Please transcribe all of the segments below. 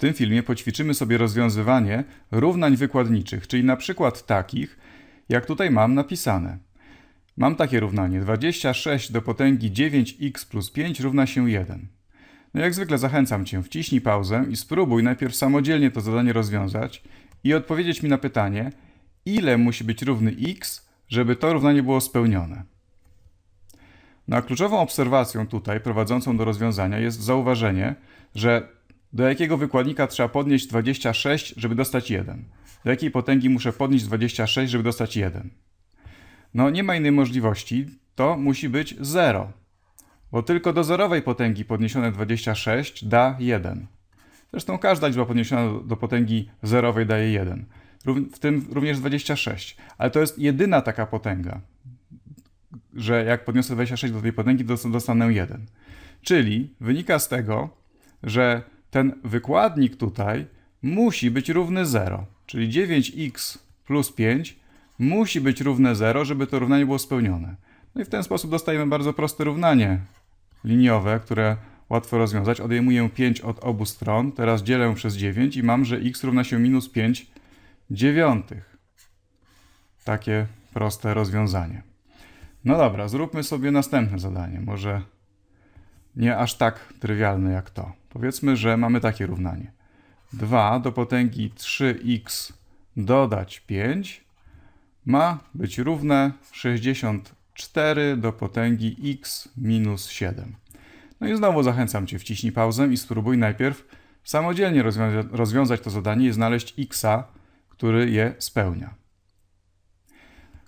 tym filmie poćwiczymy sobie rozwiązywanie równań wykładniczych, czyli na przykład takich, jak tutaj mam napisane. Mam takie równanie 26 do potęgi 9x plus 5 równa się 1. No jak zwykle zachęcam Cię, wciśnij pauzę i spróbuj najpierw samodzielnie to zadanie rozwiązać i odpowiedzieć mi na pytanie, ile musi być równy x, żeby to równanie było spełnione. No a kluczową obserwacją tutaj prowadzącą do rozwiązania jest zauważenie, że do jakiego wykładnika trzeba podnieść 26, żeby dostać 1? Do jakiej potęgi muszę podnieść 26, żeby dostać 1? No nie ma innej możliwości, to musi być 0, bo tylko do zerowej potęgi podniesione 26 da 1. Zresztą każda liczba podniesiona do potęgi zerowej daje 1, w tym również 26, ale to jest jedyna taka potęga, że jak podniosę 26 do tej potęgi, dostanę 1. Czyli wynika z tego, że ten wykładnik tutaj musi być równy 0, czyli 9x plus 5 musi być równe 0, żeby to równanie było spełnione. No i w ten sposób dostajemy bardzo proste równanie liniowe, które łatwo rozwiązać. Odejmuję 5 od obu stron, teraz dzielę przez 9 i mam, że x równa się minus 5 dziewiątych. Takie proste rozwiązanie. No dobra, zróbmy sobie następne zadanie. Może nie aż tak trywialne jak to. Powiedzmy, że mamy takie równanie. 2 do potęgi 3x dodać 5 ma być równe 64 do potęgi x minus 7. No i znowu zachęcam Cię, wciśnij pauzę i spróbuj najpierw samodzielnie rozwiąza rozwiązać to zadanie i znaleźć x'a, który je spełnia.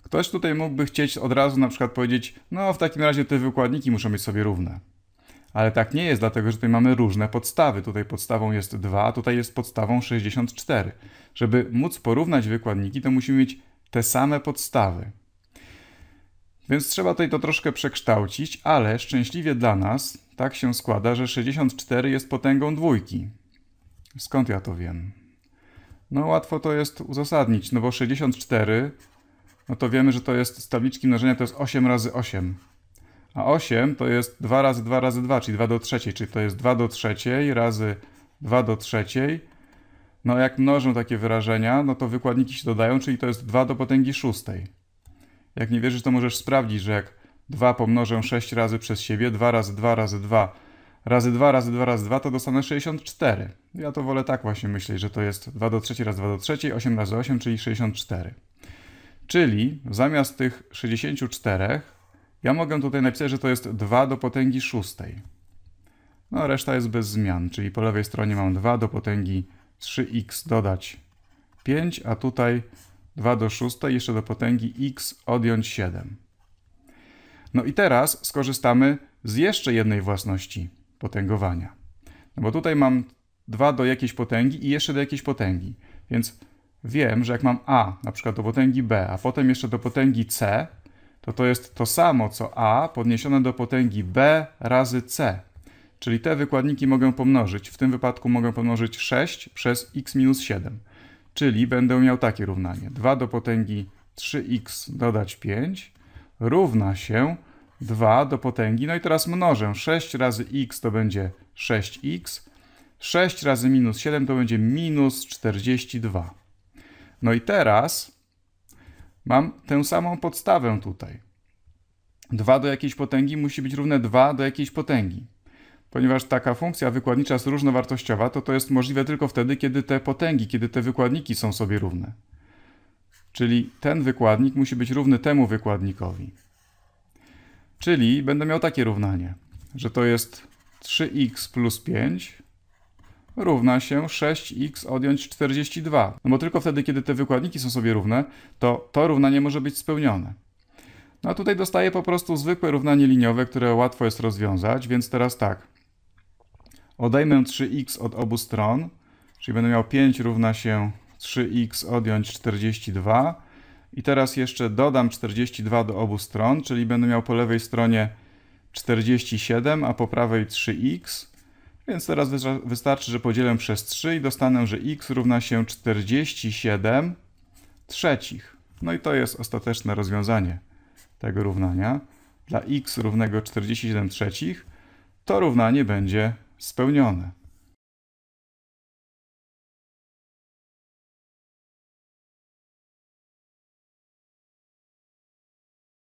Ktoś tutaj mógłby chcieć od razu na przykład powiedzieć, no w takim razie te wykładniki muszą być sobie równe. Ale tak nie jest, dlatego że tutaj mamy różne podstawy. Tutaj podstawą jest 2, tutaj jest podstawą 64. Żeby móc porównać wykładniki, to musimy mieć te same podstawy. Więc trzeba tutaj to troszkę przekształcić, ale szczęśliwie dla nas tak się składa, że 64 jest potęgą dwójki. Skąd ja to wiem? No łatwo to jest uzasadnić, no bo 64, no to wiemy, że to jest z tabliczki mnożenia to jest 8 razy 8. A 8 to jest 2 razy 2 razy 2, czyli 2 do trzeciej, czyli to jest 2 do trzeciej razy 2 do trzeciej. No jak mnożą takie wyrażenia, no to wykładniki się dodają, czyli to jest 2 do potęgi szóstej. Jak nie wierzysz, to możesz sprawdzić, że jak 2 pomnożę 6 razy przez siebie, 2 razy 2 razy 2 razy 2 razy 2 razy 2 to dostanę 64. Ja to wolę tak właśnie myśleć, że to jest 2 do 3 razy 2 do 3, 8 razy 8, czyli 64. Czyli zamiast tych 64 ja mogę tutaj napisać, że to jest 2 do potęgi szóstej. No reszta jest bez zmian, czyli po lewej stronie mam 2 do potęgi 3x dodać 5, a tutaj 2 do 6, jeszcze do potęgi x odjąć 7. No i teraz skorzystamy z jeszcze jednej własności potęgowania. No bo tutaj mam 2 do jakiejś potęgi i jeszcze do jakiejś potęgi. Więc wiem, że jak mam a na przykład do potęgi b, a potem jeszcze do potęgi c, to to jest to samo co a podniesione do potęgi b razy c. Czyli te wykładniki mogę pomnożyć. W tym wypadku mogę pomnożyć 6 przez x minus 7. Czyli będę miał takie równanie. 2 do potęgi 3x dodać 5 równa się 2 do potęgi. No i teraz mnożę. 6 razy x to będzie 6x. 6 razy minus 7 to będzie minus 42. No i teraz Mam tę samą podstawę tutaj. 2 do jakiejś potęgi musi być równe 2 do jakiejś potęgi. Ponieważ taka funkcja wykładnicza jest różnowartościowa, to to jest możliwe tylko wtedy, kiedy te potęgi, kiedy te wykładniki są sobie równe. Czyli ten wykładnik musi być równy temu wykładnikowi. Czyli będę miał takie równanie, że to jest 3x plus 5 równa się 6x odjąć 42. No bo tylko wtedy, kiedy te wykładniki są sobie równe, to to równanie może być spełnione. No a tutaj dostaję po prostu zwykłe równanie liniowe, które łatwo jest rozwiązać, więc teraz tak. Odejmę 3x od obu stron, czyli będę miał 5 równa się 3x odjąć 42. I teraz jeszcze dodam 42 do obu stron, czyli będę miał po lewej stronie 47, a po prawej 3x. Więc teraz wystarczy, że podzielę przez 3 i dostanę, że x równa się 47 trzecich. No i to jest ostateczne rozwiązanie tego równania. Dla x równego 47 trzecich to równanie będzie spełnione.